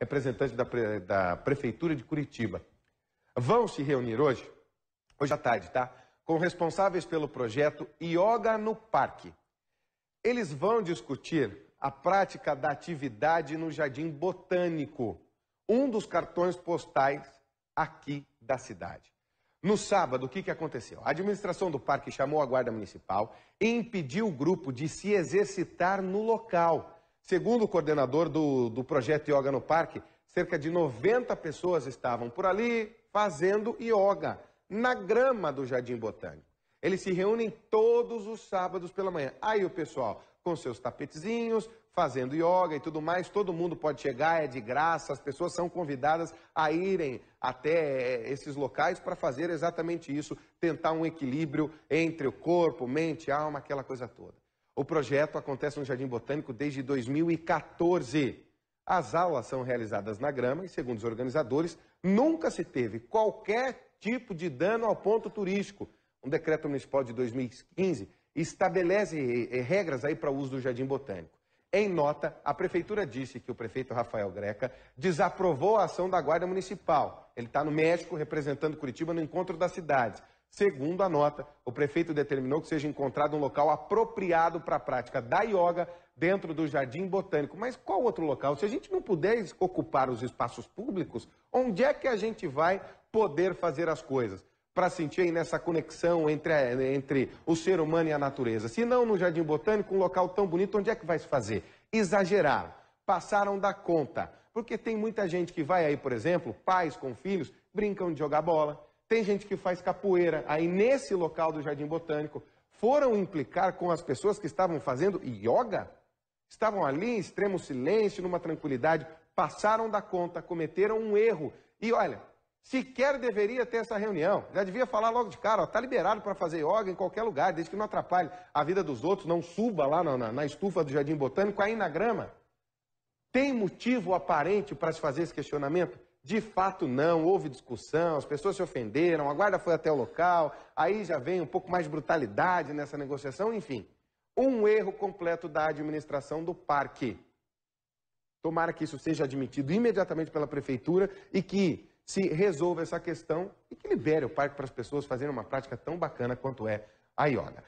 Representante da, pre... da Prefeitura de Curitiba, vão se reunir hoje, hoje à tarde, tá? Com responsáveis pelo projeto Ioga no Parque. Eles vão discutir a prática da atividade no Jardim Botânico, um dos cartões postais aqui da cidade. No sábado, o que, que aconteceu? A administração do parque chamou a Guarda Municipal e impediu o grupo de se exercitar no local. Segundo o coordenador do, do projeto Yoga no Parque, cerca de 90 pessoas estavam por ali fazendo yoga na grama do Jardim Botânico. Eles se reúnem todos os sábados pela manhã. Aí o pessoal com seus tapetezinhos, fazendo yoga e tudo mais, todo mundo pode chegar, é de graça, as pessoas são convidadas a irem até eh, esses locais para fazer exatamente isso, tentar um equilíbrio entre o corpo, mente, alma, aquela coisa toda. O projeto acontece no Jardim Botânico desde 2014. As aulas são realizadas na grama e, segundo os organizadores, nunca se teve qualquer tipo de dano ao ponto turístico. Um decreto municipal de 2015 estabelece eh, regras aí para o uso do Jardim Botânico. Em nota, a prefeitura disse que o prefeito Rafael Greca desaprovou a ação da Guarda Municipal. Ele está no México representando Curitiba no encontro das cidades. Segundo a nota, o prefeito determinou que seja encontrado um local apropriado para a prática da ioga dentro do Jardim Botânico. Mas qual outro local? Se a gente não puder ocupar os espaços públicos, onde é que a gente vai poder fazer as coisas? para sentir aí nessa conexão entre, entre o ser humano e a natureza. Se não no Jardim Botânico, um local tão bonito, onde é que vai se fazer? Exageraram, passaram da conta. Porque tem muita gente que vai aí, por exemplo, pais com filhos, brincam de jogar bola, tem gente que faz capoeira aí nesse local do Jardim Botânico. Foram implicar com as pessoas que estavam fazendo yoga? Estavam ali em extremo silêncio, numa tranquilidade, passaram da conta, cometeram um erro. E olha, sequer deveria ter essa reunião. Já devia falar logo de cara, está tá liberado para fazer yoga em qualquer lugar, desde que não atrapalhe a vida dos outros, não suba lá na, na, na estufa do Jardim Botânico, aí na grama. Tem motivo aparente para se fazer esse questionamento? De fato, não, houve discussão, as pessoas se ofenderam, a guarda foi até o local, aí já vem um pouco mais de brutalidade nessa negociação, enfim. Um erro completo da administração do parque. Tomara que isso seja admitido imediatamente pela prefeitura e que se resolva essa questão e que libere o parque para as pessoas fazerem uma prática tão bacana quanto é a ioga.